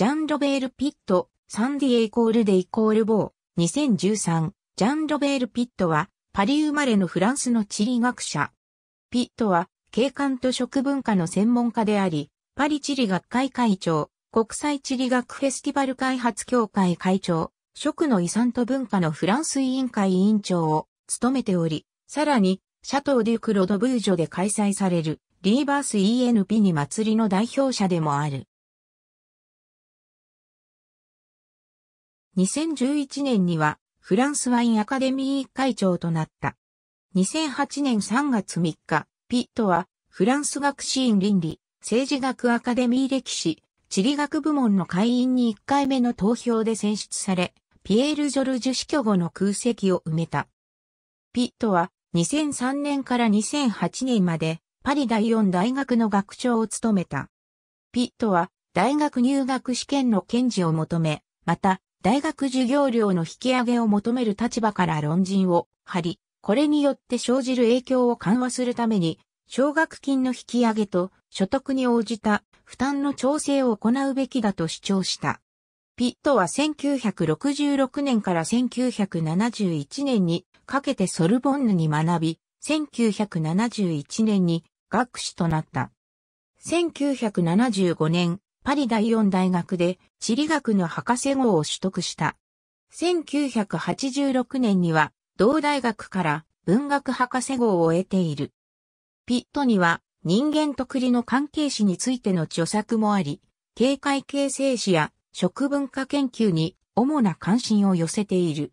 ジャン・ロベール・ピット、サンディエイコールでイコールボー、2013、ジャン・ロベール・ピットは、パリ生まれのフランスの地理学者。ピットは、景観と食文化の専門家であり、パリ地理学会会長、国際地理学フェスティバル開発協会会長、食の遺産と文化のフランス委員会委員長を務めており、さらに、シャトー・デュク・ロド・ブージョで開催される、リーバース ENP に祭りの代表者でもある。2011年にはフランスワインアカデミー会長となった。2008年3月3日、ピットはフランス学士院倫理、政治学アカデミー歴史、地理学部門の会員に1回目の投票で選出され、ピエール・ジョルジュ死去後の空席を埋めた。ピットは2003年から2008年までパリ第4大学の学長を務めた。ピットは大学入学試験の検事を求め、また大学授業料の引き上げを求める立場から論陣を張り、これによって生じる影響を緩和するために、奨学金の引き上げと所得に応じた負担の調整を行うべきだと主張した。ピットは1966年から1971年にかけてソルボンヌに学び、1971年に学士となった。1975年、パリ第四大学で地理学の博士号を取得した。1986年には同大学から文学博士号を得ている。ピットには人間と栗の関係史についての著作もあり、警戒形成史や食文化研究に主な関心を寄せている。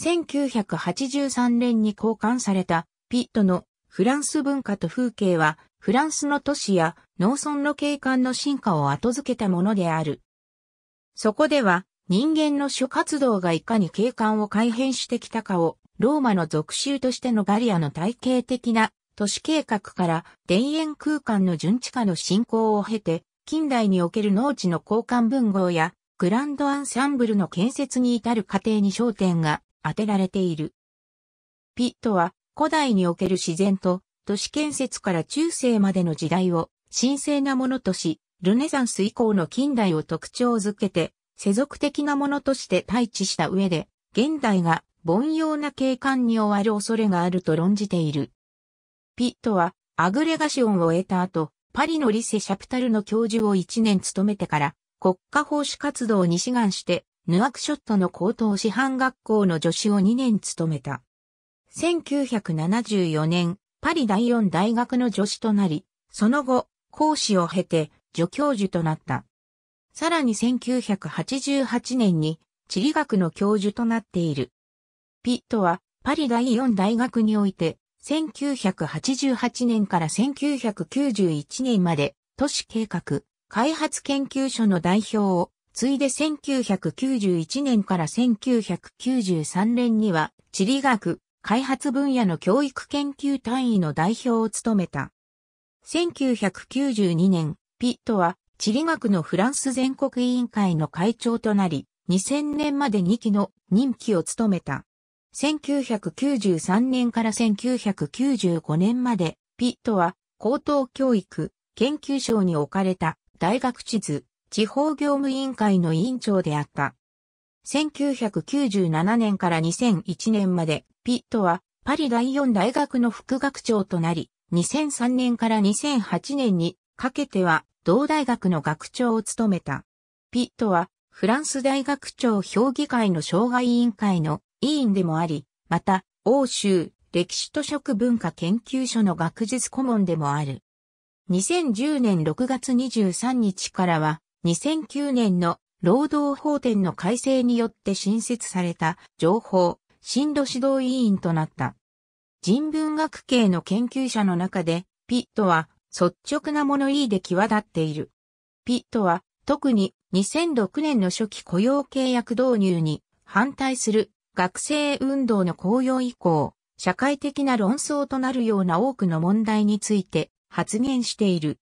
1983年に交換されたピットのフランス文化と風景はフランスの都市や農村の景観の進化を後付けたものである。そこでは、人間の諸活動がいかに景観を改変してきたかを、ローマの属州としてのガリアの体系的な都市計画から田園空間の順地化の進行を経て、近代における農地の交換文豪やグランドアンサンブルの建設に至る過程に焦点が当てられている。ピットは古代における自然と都市建設から中世までの時代を神聖なものとし、ルネサンス以降の近代を特徴づけて、世俗的なものとして対地した上で、現代が凡庸な景観に終わる恐れがあると論じている。ピットは、アグレガシオンを得た後、パリのリセ・シャプタルの教授を1年務めてから、国家奉仕活動に志願して、ヌアクショットの高等師範学校の助手を2年務めた。1974年、パリ第4大学の助手となり、その後、講師を経て助教授となった。さらに1988年に地理学の教授となっている。ピットはパリ第4大学において1988年から1991年まで都市計画開発研究所の代表をついで1991年から1993年には地理学開発分野の教育研究単位の代表を務めた。1992年、ピットは地理学のフランス全国委員会の会長となり、2000年まで2期の任期を務めた。1993年から1995年まで、ピットは高等教育研究省に置かれた大学地図地方業務委員会の委員長であった。1997年から2001年まで、ピットはパリ第4大学の副学長となり、2003年から2008年にかけては同大学の学長を務めた。ピットはフランス大学長評議会の障害委員会の委員でもあり、また欧州歴史図書文化研究所の学術顧問でもある。2010年6月23日からは2009年の労働法典の改正によって新設された情報、進路指導委員となった。人文学系の研究者の中で、ピットは率直な物言いで際立っている。ピットは特に2006年の初期雇用契約導入に反対する学生運動の公用以降、社会的な論争となるような多くの問題について発言している。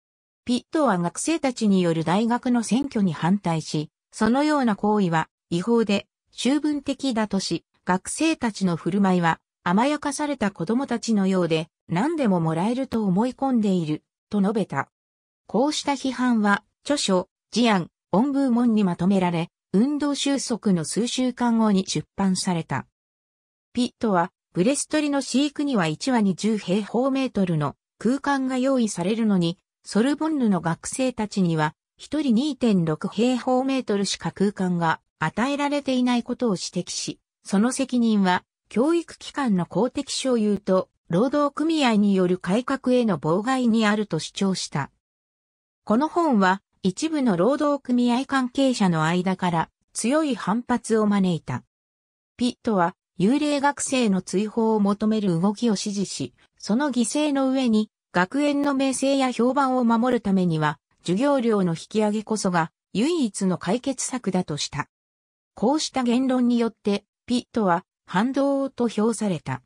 ピットは学生たちによる大学の選挙に反対し、そのような行為は違法で、修文的だとし、学生たちの振る舞いは甘やかされた子供たちのようで、何でももらえると思い込んでいる、と述べた。こうした批判は、著書、事案、音部門にまとめられ、運動収束の数週間後に出版された。ピットは、ブレストリの飼育には1羽に10平方メートルの空間が用意されるのに、ソルボンヌの学生たちには、1人2.6平方メートルしか空間が与えられていないことを指摘し、その責任は教育機関の公的所有と労働組合による改革への妨害にあると主張した。この本は一部の労働組合関係者の間から強い反発を招いた。ピットは幽霊学生の追放を求める動きを支持し、その犠牲の上に学園の名声や評判を守るためには授業料の引き上げこそが唯一の解決策だとした。こうした言論によってピットは反動と評された。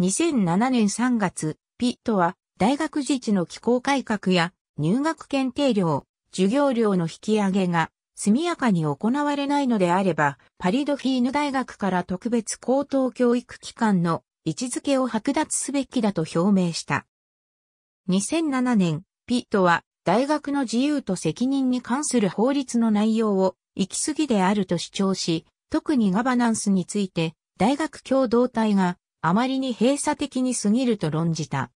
2007年3月、ピットは大学自治の機構改革や入学検定料、授業料の引き上げが速やかに行われないのであれば、パリドフィーヌ大学から特別高等教育機関の位置づけを剥奪すべきだと表明した。2007年、ピットは大学の自由と責任に関する法律の内容を行き過ぎであると主張し、特にガバナンスについて大学共同体があまりに閉鎖的に過ぎると論じた。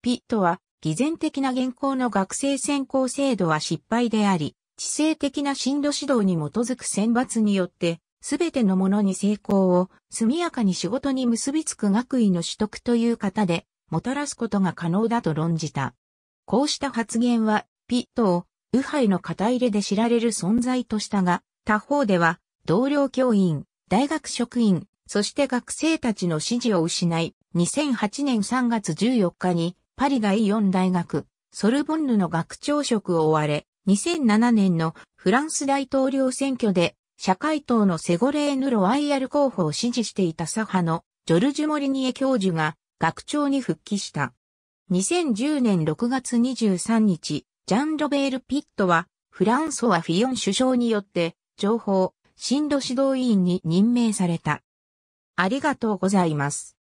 ピットは、偽善的な現行の学生選考制度は失敗であり、知性的な進路指導に基づく選抜によって、すべてのものに成功を速やかに仕事に結びつく学位の取得という方で、もたらすことが可能だと論じた。こうした発言は、ピットを、右派の肩入れで知られる存在としたが、他方では、同僚教員、大学職員、そして学生たちの支持を失い、2008年3月14日にパリ第4大学、ソルボンヌの学長職を追われ、2007年のフランス大統領選挙で社会党のセゴレーヌ・ロワイヤル候補を支持していた左派のジョルジュ・モリニエ教授が学長に復帰した。2010年6月23日、ジャン・ロベール・ピットはフランソワ・フィヨン首相によって情報、進路指導委員に任命された。ありがとうございます。